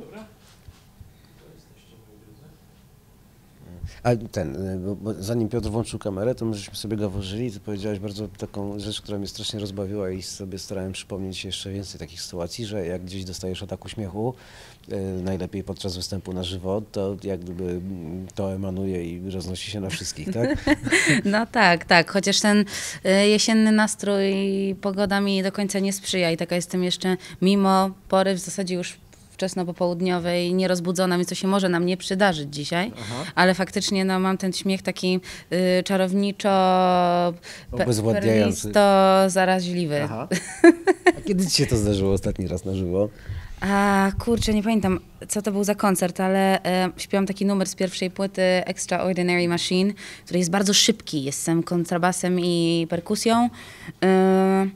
dobra. A ten, y, bo, bo zanim Piotr włączył kamerę, to myśmy sobie gaworzyli i ty powiedziałeś bardzo taką rzecz, która mnie strasznie rozbawiła i sobie starałem przypomnieć jeszcze więcej takich sytuacji, że jak gdzieś dostajesz ataku śmiechu, yy, najlepiej podczas występu na żywo, to jak gdyby mm, to emanuje i roznosi się na wszystkich, tak? no tak, tak, chociaż ten y, jesienny nastrój pogoda mi do końca nie sprzyja i taka jestem jeszcze mimo pory w zasadzie już wczesnopopołudniowej, nie nierozbudzona, więc to się może nam nie przydarzyć dzisiaj, Aha. ale faktycznie no, mam ten śmiech taki y, czarowniczo, pe perlisto, zaraźliwy. Aha. A kiedy ci się to zdarzyło ostatni raz na żywo? A kurczę, nie pamiętam, co to był za koncert, ale e, śpiewam taki numer z pierwszej płyty Extraordinary Machine, który jest bardzo szybki, jestem kontrabasem i perkusją. E,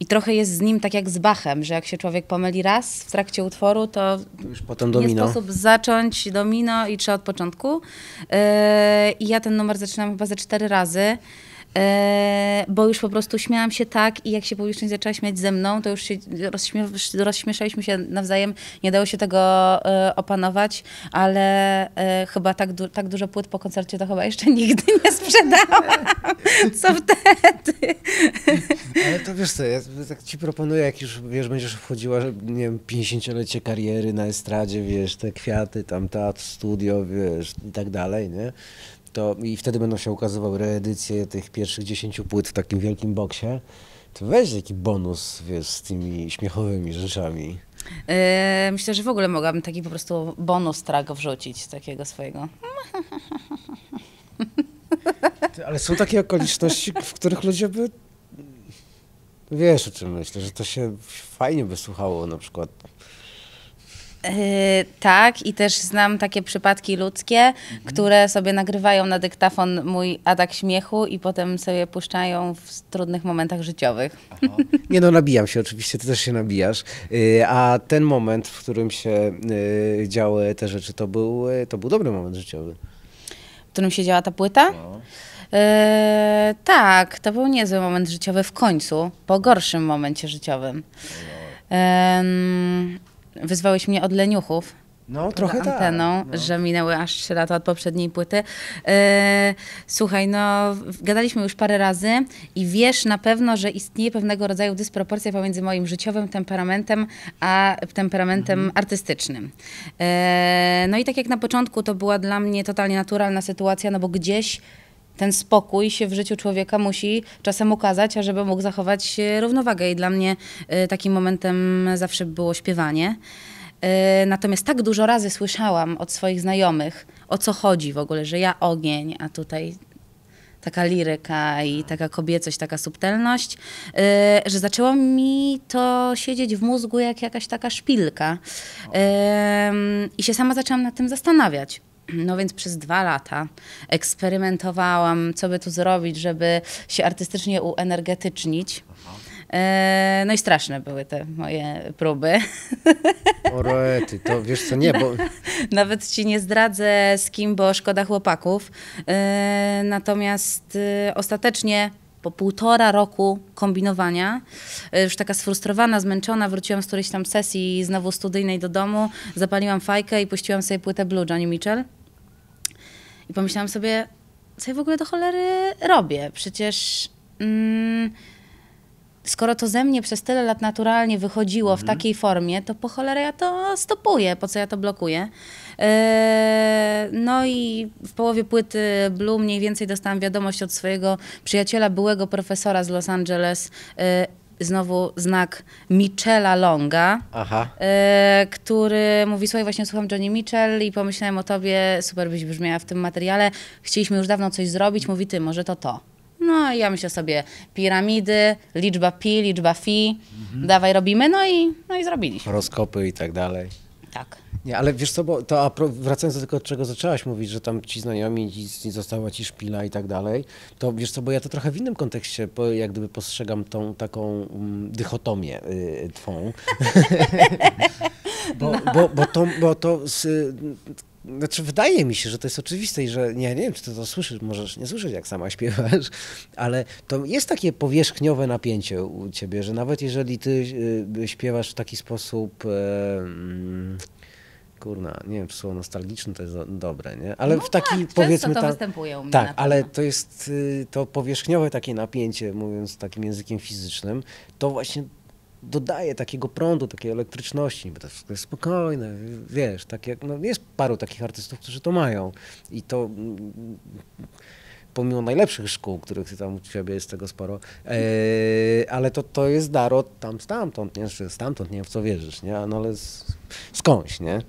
i trochę jest z nim tak jak z Bachem, że jak się człowiek pomyli raz w trakcie utworu, to już potem domino. nie sposób zacząć domino i trzeba od początku. Yy, I ja ten numer zaczynam chyba ze cztery razy. E, bo już po prostu śmiałam się tak i jak się publiczność zaczęła śmiać ze mną, to już się rozśmiesz, rozśmieszaliśmy się nawzajem, nie dało się tego e, opanować, ale e, chyba tak, du tak dużo płyt po koncercie to chyba jeszcze nigdy nie sprzedałam, co wtedy. Ale to wiesz co, ja tak ci proponuję, jak już wiesz, będziesz wchodziła, że nie wiem, 50-lecie kariery na estradzie, wiesz, te kwiaty, tam teatr, studio, wiesz, i tak dalej, nie? to i wtedy będą się ukazywały reedycje tych pierwszych 10 płyt w takim wielkim boksie, to weź jakiś bonus wiesz, z tymi śmiechowymi rzeczami. E, myślę, że w ogóle mogłabym taki po prostu bonus track wrzucić, takiego swojego. Ale są takie okoliczności, w których ludzie by... Wiesz o czym myślę, że to się fajnie by słuchało na przykład E, tak, i też znam takie przypadki ludzkie, mhm. które sobie nagrywają na dyktafon mój atak śmiechu i potem sobie puszczają w trudnych momentach życiowych. Aha. Nie no, nabijam się oczywiście, ty też się nabijasz. Y, a ten moment, w którym się y, działy te rzeczy, to był, y, to był dobry moment życiowy. W którym się działa ta płyta? No. E, tak, to był niezły moment życiowy w końcu, po gorszym momencie życiowym. No wyzwałeś mnie od leniuchów. No, trochę tak, anteną, tak. No. że minęły aż 3 lata od poprzedniej płyty. Yy, słuchaj, no, gadaliśmy już parę razy i wiesz na pewno, że istnieje pewnego rodzaju dysproporcja pomiędzy moim życiowym temperamentem a temperamentem mhm. artystycznym. Yy, no i tak jak na początku, to była dla mnie totalnie naturalna sytuacja, no bo gdzieś ten spokój się w życiu człowieka musi czasem ukazać, ażeby mógł zachować równowagę. I dla mnie y, takim momentem zawsze było śpiewanie. Y, natomiast tak dużo razy słyszałam od swoich znajomych, o co chodzi w ogóle, że ja ogień, a tutaj taka liryka i taka kobiecość, taka subtelność, y, że zaczęło mi to siedzieć w mózgu jak jakaś taka szpilka. I się sama zaczęłam nad tym zastanawiać. No więc przez dwa lata eksperymentowałam, co by tu zrobić, żeby się artystycznie uenergetycznić. E, no i straszne były te moje próby. Orety, to wiesz co, nie, bo... Nawet ci nie zdradzę z kim, bo szkoda chłopaków. E, natomiast e, ostatecznie po półtora roku kombinowania, już taka sfrustrowana, zmęczona, wróciłam z którejś tam sesji znowu studyjnej do domu, zapaliłam fajkę i puściłam sobie płytę Blue Johnny Mitchell. I pomyślałam sobie, co ja w ogóle do cholery robię? Przecież mm, skoro to ze mnie przez tyle lat naturalnie wychodziło mhm. w takiej formie, to po cholerę ja to stopuję, po co ja to blokuję. E, no i w połowie płyty Blue mniej więcej dostałam wiadomość od swojego przyjaciela, byłego profesora z Los Angeles, e, znowu znak Michela Longa, y, który mówi, słuchaj, właśnie słucham Johnny Mitchell i pomyślałem o tobie, super byś brzmiała w tym materiale, chcieliśmy już dawno coś zrobić, mówi ty, może to to. No i ja myślę sobie, piramidy, liczba pi, liczba fi, mhm. dawaj robimy, no i, no i zrobiliśmy. Rozkopy i tak dalej. Tak. Nie, ale wiesz co, bo to wracając do tego, od czego zaczęłaś mówić, że tam ci znajomi nie została ci szpila i tak dalej, to wiesz co, bo ja to trochę w innym kontekście bo jak gdyby postrzegam tą taką mm, dychotomię y, twą. bo, no. bo, bo, to, bo to z, znaczy, wydaje mi się, że to jest oczywiste i że nie, nie wiem, czy ty to słyszysz, możesz nie słyszeć, jak sama śpiewasz, ale to jest takie powierzchniowe napięcie u ciebie, że nawet jeżeli ty y, śpiewasz w taki sposób kurna, nie wiem, czy słowo nostalgiczne to jest dobre, nie? Ale no w taki, tak, powiedzmy... to ta... występuje u mnie Tak, ale to jest y, to powierzchniowe takie napięcie, mówiąc takim językiem fizycznym, to właśnie dodaje takiego prądu, takiej elektryczności, bo to wszystko jest spokojne, wiesz, tak jak, no jest paru takich artystów, którzy to mają i to mm, pomimo najlepszych szkół, których tam u ciebie jest tego sporo, e, ale to, to jest dar od tam stamtąd, nie? Znaczy, stamtąd, nie wiem w co wierzysz, nie? No ale z, skądś, nie?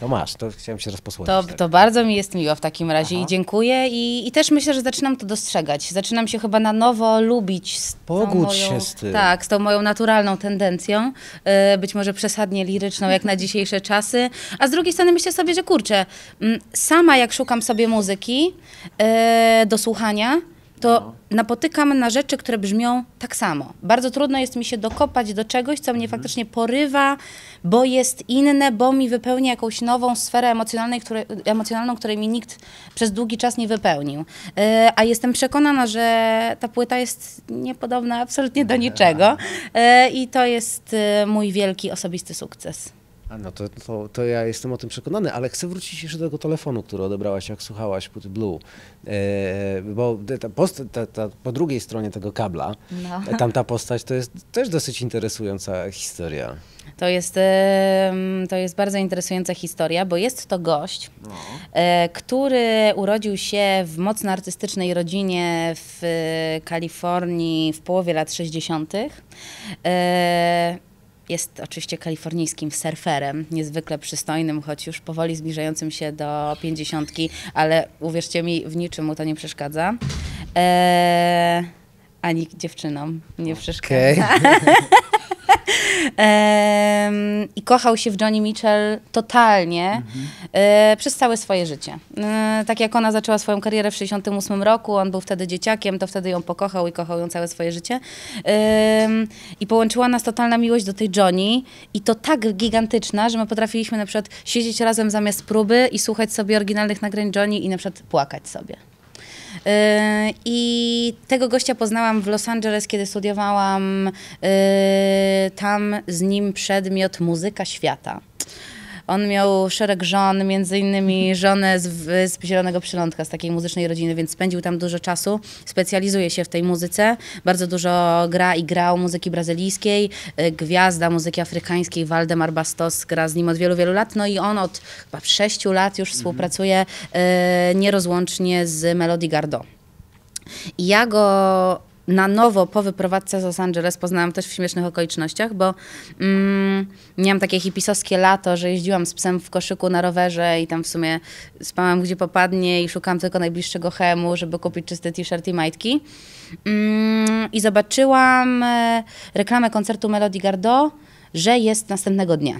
No masz, to chciałem się rozposłuchać. To, to bardzo mi jest miło w takim razie Aha. i dziękuję. I, I też myślę, że zaczynam to dostrzegać. Zaczynam się chyba na nowo lubić. Z Pogódź moją, się z tym. Tak, z tą moją naturalną tendencją, e, być może przesadnie liryczną, jak na dzisiejsze czasy. A z drugiej strony myślę sobie, że kurczę, mm, sama jak szukam sobie muzyki e, do słuchania, to no. napotykam na rzeczy, które brzmią tak samo. Bardzo trudno jest mi się dokopać do czegoś, co mnie mhm. faktycznie porywa, bo jest inne, bo mi wypełnia jakąś nową sferę emocjonalną, której, emocjonalną, której mi nikt przez długi czas nie wypełnił. Yy, a jestem przekonana, że ta płyta jest niepodobna absolutnie do niczego. Yy, I to jest e, mój wielki osobisty sukces. A no to, to, to, ja jestem o tym przekonany, ale chcę wrócić jeszcze do tego telefonu, który odebrałaś, jak słuchałaś Put Blue. E, bo ta, post, ta, ta po drugiej stronie tego kabla, no. E, tamta postać to jest też dosyć interesująca historia. To jest, e, to jest bardzo interesująca historia, bo jest to gość, no. E, który urodził się w mocno artystycznej rodzinie w Kalifornii w połowie lat 60. Jest oczywiście kalifornijskim surferem, niezwykle przystojnym, choć już powoli zbliżającym się do pięćdziesiątki, ale uwierzcie mi, w niczym mu to nie przeszkadza. Eee, ani dziewczynom nie przeszkadza. Okay. I kochał się w Johnny Mitchell totalnie mhm. E, przez całe swoje życie. E, tak jak ona zaczęła swoją karierę w 68 roku, on był wtedy dzieciakiem, to wtedy ją pokochał i kochał ją całe swoje życie. I połączyła nas totalna miłość do tej Johnny i to tak gigantyczna, że my potrafiliśmy na przykład siedzieć razem zamiast próby i słuchać sobie oryginalnych nagrań Johnny i na przykład płakać sobie. Yy, I tego gościa poznałam w Los Angeles, kiedy studiowałam yy, tam z nim przedmiot muzyka świata. On miał szereg żon, między innymi mhm. żonę z Wysp Zielonego Przylądka, z takiej muzycznej rodziny, więc spędził tam dużo czasu. Specjalizuje się w tej muzyce, bardzo dużo gra i grał muzyki brazylijskiej. Y, gwiazda muzyki afrykańskiej Waldemar Bastos gra z nim od wielu, wielu lat. No i on od chyba sześciu lat już mhm. współpracuje mhm. e, nierozłącznie z Melody Gardot. I ja go na nowo po wyprowadzce z Los Angeles poznałam też w śmiesznych okolicznościach, bo mm, miałam takie hipisowskie lato, że jeździłam z psem w koszyku na rowerze i tam w sumie spałam gdzie popadnie i szukałam tylko najbliższego chemu, żeby kupić czysty t-shirt i majtki. Mm, I zobaczyłam e, reklamę koncertu Melody Gardot, że jest następnego dnia.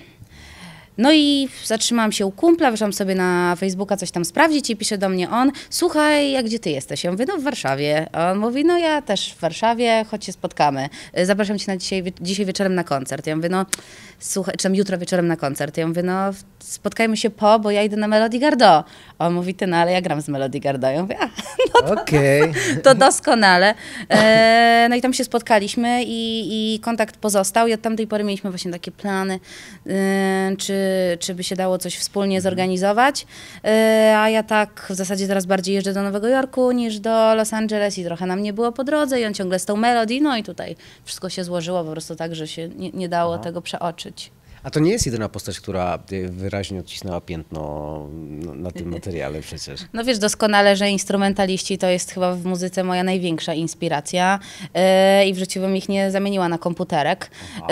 No i zatrzymałam się u kumpla, wyszłam sobie na Facebooka coś tam sprawdzić i pisze do mnie on, słuchaj, a gdzie ty jesteś? Ja mówię, no w Warszawie. A on mówi, no ja też w Warszawie, choć się spotkamy. Y, zapraszam cię na dzisiaj, dzisiaj wieczorem na koncert. Ja mówię, no słuchaj, czy tam jutro wieczorem na koncert. Ja mówię, no spotkajmy się po, bo ja idę na Melody Gardo. A on mówi, ty no ale ja gram z Melody Gardo. Ja mówię, a, no to, okay. to doskonale. E, no i tam się spotkaliśmy i, i kontakt pozostał i od tamtej pory mieliśmy właśnie takie plany, e, czy Y, czy by się dało coś wspólnie mhm. zorganizować. Y, a ja tak w zasadzie teraz bardziej jeżdżę do Nowego Jorku niż do Los Angeles i trochę nam nie było po drodze i on ciągle z tą melodii. no i tutaj wszystko się złożyło po prostu tak, że się nie, nie dało Aha. tego przeoczyć. A to nie jest jedyna postać, która y, wyraźnie odcisnęła piętno na tym materiale przecież. No wiesz doskonale, że instrumentaliści to jest chyba w muzyce moja największa inspiracja yy, i w życiu bym ich nie zamieniła na komputerek, yy,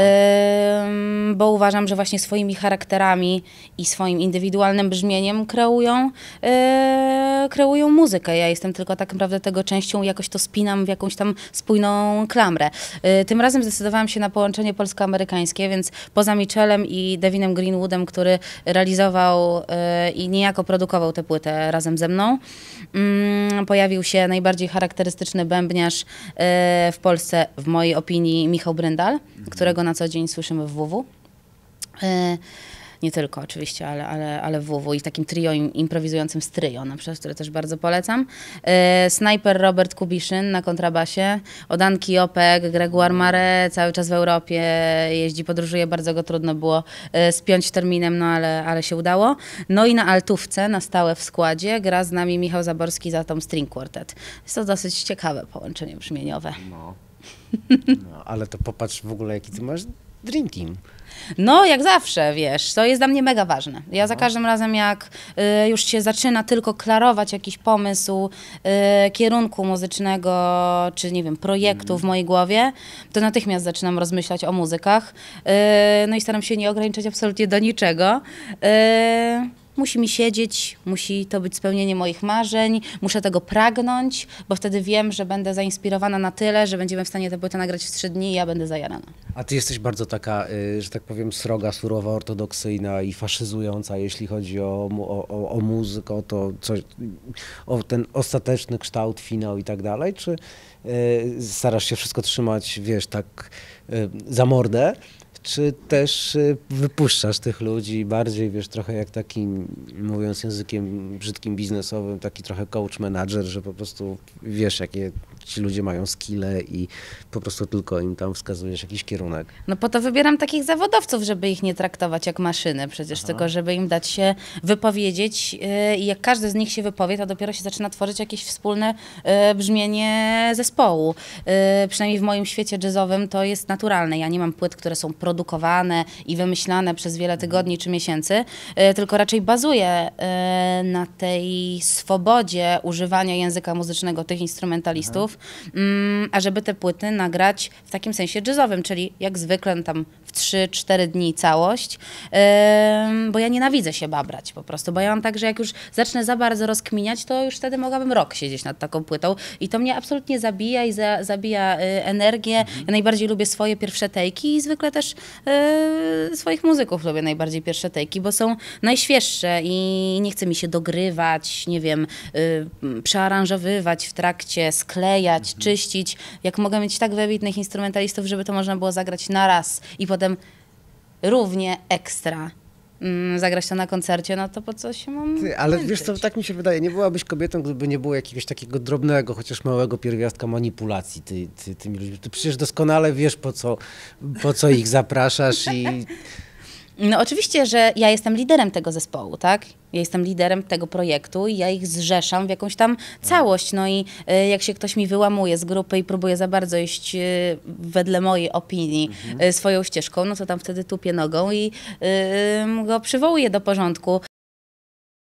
bo uważam, że właśnie swoimi charakterami i swoim indywidualnym brzmieniem kreują, yy, kreują muzykę. Ja jestem tylko tak naprawdę tego częścią i jakoś to spinam w jakąś tam spójną klamrę. Y, tym razem zdecydowałam się na połączenie polsko-amerykańskie, więc poza Michelem i Devinem Greenwoodem, który realizował e, i niejako produkował tę płytę razem ze mną. Mm, pojawił się najbardziej charakterystyczny bębniarz e, w Polsce, w mojej opinii, Michał Bryndal, mhm. którego na co dzień słyszymy w WW nie tylko oczywiście, ale, ale, ale WW i takim trio improwizującym z Tryo, na przykład, które też bardzo polecam. E, Snajper Robert Kubiszyn na kontrabasie, Odanki Opek, Greguar Mare cały czas w Europie jeździ, podróżuje, bardzo go trudno było e, spiąć terminem, no ale, ale się udało. No i na altówce, na stałe w składzie, gra z nami Michał Zaborski za Tom String Quartet. Jest to dosyć ciekawe połączenie brzmieniowe. No. No, ale to popatrz w ogóle, jaki ty masz Dream Team. No, jak zawsze, wiesz, to jest dla mnie mega ważne. Ja za no. każdym razem, jak y, już się zaczyna tylko klarować jakiś pomysł y, kierunku muzycznego, czy nie wiem, projektu mm. w mojej głowie, to natychmiast zaczynam rozmyślać o muzykach. Y, no i staram się nie ograniczać absolutnie do niczego. Y, musi mi siedzieć, musi to być spełnienie moich marzeń, muszę tego pragnąć, bo wtedy wiem, że będę zainspirowana na tyle, że będziemy w stanie tę płytę nagrać w trzy dni i ja będę zajarana. A ty jesteś bardzo taka, y, że tak powiem, sroga, surowa, ortodoksyjna i faszyzująca, jeśli chodzi o, o, o, o muzykę, o, to, coś, o ten ostateczny kształt, finał i tak dalej, czy y, starasz się wszystko trzymać, wiesz, tak y, za mordę, czy też y, wypuszczasz tych ludzi bardziej, wiesz, trochę jak taki, mówiąc językiem brzydkim biznesowym, taki trochę coach manager, że po prostu wiesz, jakie ci ludzie mają skille i po prostu tylko im tam wskazujesz jakiś kierunek. No po to wybieram takich zawodowców, żeby ich nie traktować jak maszyny przecież, Aha. tylko żeby im dać się wypowiedzieć y, i jak każdy z nich się wypowie, to dopiero się zaczyna tworzyć jakieś wspólne y, brzmienie zespołu. Przynajmniej w moim świecie jazzowym to jest naturalne. Ja nie mam płyt, które są produkowane produkowane i wymyślane przez wiele tygodni czy miesięcy, e, tylko raczej bazuje e, na tej swobodzie używania języka muzycznego tych instrumentalistów, mm, a żeby te płyty nagrać w takim sensie jazzowym, czyli jak zwykle no tam w 3-4 dni całość, e, bo ja nienawidzę się babrać po prostu, bo ja mam tak, że jak już zacznę za bardzo rozkminiać, to już wtedy mogłabym rok siedzieć nad taką płytą i to mnie absolutnie zabija i za, zabija energię. Ja najbardziej lubię swoje pierwsze tejki i zwykle też Y, swoich muzyków lubię najbardziej pierwsze tejki, bo są najświeższe i nie chce mi się dogrywać, nie wiem, e, przearanżowywać w trakcie, sklejać, mhm. czyścić. Jak mogę mieć tak wybitnych instrumentalistów, żeby to można było zagrać na raz i potem równie ekstra Mm, zagrać to na koncercie, no to po co się mam Ty, Ale męczyć? wiesz co, tak mi się wydaje, nie byłabyś kobietą, gdyby nie było jakiegoś takiego drobnego, chociaż małego pierwiastka manipulacji ty, ty, tymi ludźmi. Ty przecież doskonale wiesz, po co, po co ich zapraszasz i no oczywiście, że ja jestem liderem tego zespołu, tak? Ja jestem liderem tego projektu i ja ich zrzeszam w jakąś tam całość. No i y, jak się ktoś mi wyłamuje z grupy i próbuje za bardzo iść y, wedle mojej opinii mhm. Y, swoją ścieżką, no to tam wtedy tupię nogą i go przywołuję do porządku.